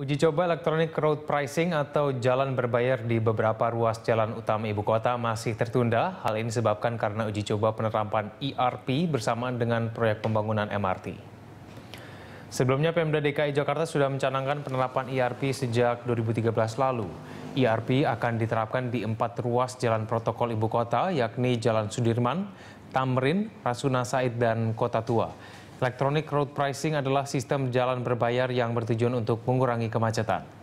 Uji coba elektronik road pricing atau jalan berbayar di beberapa ruas jalan utama ibu kota masih tertunda. Hal ini disebabkan karena uji coba penerapan ERP bersamaan dengan proyek pembangunan MRT. Sebelumnya Pemda DKI Jakarta sudah mencanangkan penerapan ERP sejak 2013 lalu. ERP akan diterapkan di empat ruas jalan protokol ibu kota yakni Jalan Sudirman, Tamrin, Rasuna Said, dan Kota Tua. Electronic Road Pricing adalah sistem jalan berbayar yang bertujuan untuk mengurangi kemacetan.